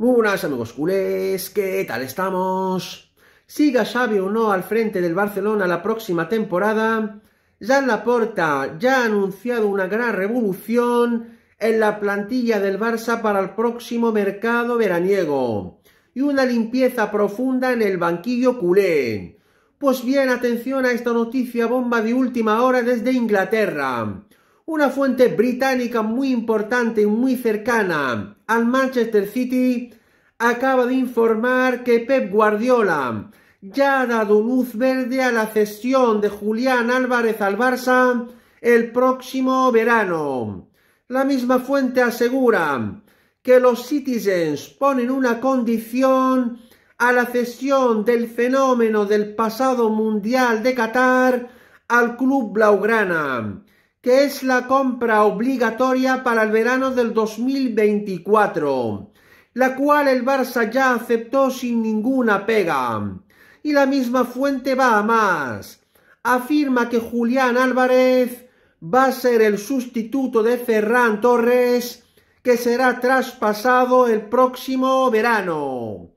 Muy buenas amigos culés, ¿qué tal estamos? Siga Xavi o no al frente del Barcelona la próxima temporada, la Laporta ya ha anunciado una gran revolución en la plantilla del Barça para el próximo mercado veraniego y una limpieza profunda en el banquillo culé. Pues bien, atención a esta noticia bomba de última hora desde Inglaterra. Una fuente británica muy importante y muy cercana al Manchester City acaba de informar que Pep Guardiola ya ha dado luz verde a la cesión de Julián Álvarez al Barça el próximo verano. La misma fuente asegura que los Citizens ponen una condición a la cesión del fenómeno del pasado Mundial de Qatar al club blaugrana que es la compra obligatoria para el verano del 2024, la cual el Barça ya aceptó sin ninguna pega. Y la misma fuente va a más. Afirma que Julián Álvarez va a ser el sustituto de Ferran Torres, que será traspasado el próximo verano.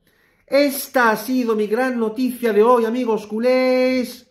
Esta ha sido mi gran noticia de hoy, amigos culés.